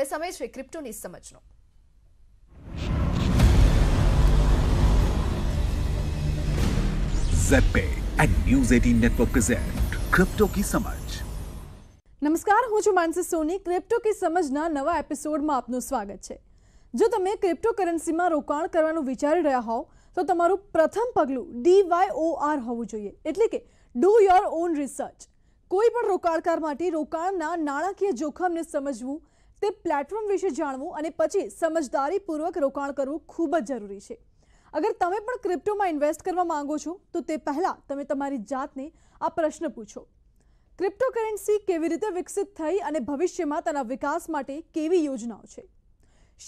હવે સમય છે ક્રિપ્ટોની સમજનો નમસ્કાર હું છું માનસી સોની ક્રિપ્ટો કી સમજના નવા એપિસોડમાં આપનું સ્વાગત છે જો તમે ક્રિપ્ટોકરન્સીમાં રોકાણ કરવાનું વિચારી રહ્યા હોવ તો તમારું પ્રથમ પગલું ડીવાયઓઆર હોવું જોઈએ એટલે કે ડુ યોર ઓન રિસર્ચ કોઈ પણ રોકાણકાર માટે રોકાણના નાણાકીય જોખમને સમજવું તે પ્લેટફોર્મ વિશે જાણવું અને પછી સમજદારીપૂર્વક રોકાણ કરવું ખૂબ જ જરૂરી છે અગર તમે પણ ક્રિપ્ટોમાં ઇન્વેસ્ટ કરવા માંગો છો તો તે પહેલાં તમે તમારી જાતને આ પ્રશ્ન પૂછો ક્રિપ્ટોકરન્સી કેવી રીતે વિકસિત થઈ અને ભવિષ્યમાં તેના વિકાસ માટે કેવી યોજનાઓ છે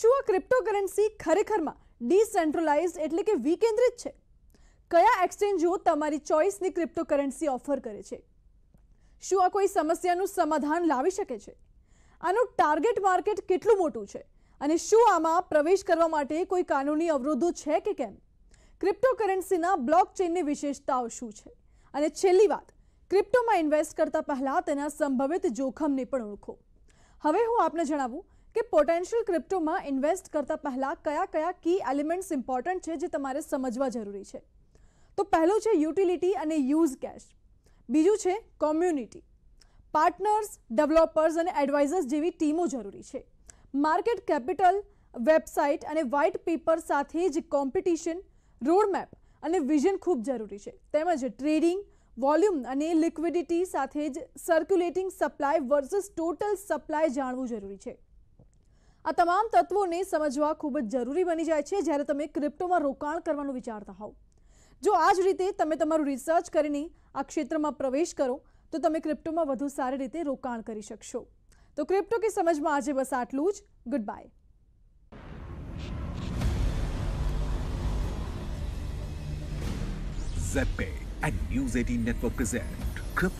શું આ ક્રિપ્ટોકરન્સી ખરેખરમાં ડિસેન્ટ્રલાઇઝ એટલે કે વિકેન્દ્રિત છે કયા એક્સચેન્જો તમારી ચોઇસની ક્રિપ્ટોકરન્સી ઓફર કરે છે શું આ કોઈ સમસ્યાનું સમાધાન લાવી શકે છે આનું ટાર્ગેટ માર્કેટ કેટલું મોટું છે અને શું આમાં પ્રવેશ કરવા માટે કોઈ કાનૂની અવરોધો છે કે કેમ ક્રિપ્ટોકરન્સીના બ્લોકચેનની વિશેષતાઓ શું છે અને છેલ્લી વાત ક્રિપ્ટોમાં ઇન્વેસ્ટ કરતા પહેલાં તેના સંભવિત જોખમને પણ ઓળખો હવે હું આપને જણાવું કે પોટેન્શિયલ ક્રિપ્ટોમાં ઇન્વેસ્ટ કરતા પહેલાં કયા કયા કી એલિમેન્ટ્સ ઇમ્પોર્ટન્ટ છે જે તમારે સમજવા જરૂરી છે તો પહેલું છે યુટિલિટી અને યુઝ કેશ બીજું છે કોમ્યુનિટી પાર્ટનર્સ ડેવલપર્સ અને એડવાઇઝર્સ જેવી ટીમો જરૂરી છે માર્કેટ કેપિટલ વેબસાઇટ અને વ્હાઇટ પેપર સાથે જ કોમ્પિટિશન રોડમેપ અને વિઝન ખૂબ જરૂરી છે તેમજ ટ્રેડિંગ વોલ્યુમ અને લિક્વિડિટી સાથે જ circulating supply versus total supply જાણવું જરૂરી છે આ તમામ તત્વોને સમજવા ખૂબ જ જરૂરી બની જાય છે જ્યારે તમે ક્રિપ્ટોમાં રોકાણ કરવાનું વિચારતા હોવ જો આ જ રીતે તમે તમારું રિસર્ચ કરીને આ ક્ષેત્રમાં પ્રવેશ કરો તો તમે ક્રિપ્ટોમાં વધુ સારી રીતે રોકાણ કરી શકશો તો ક્રિપ્ટો કે સમજમાં આજે બસ આટલું જ good bye ZPay and News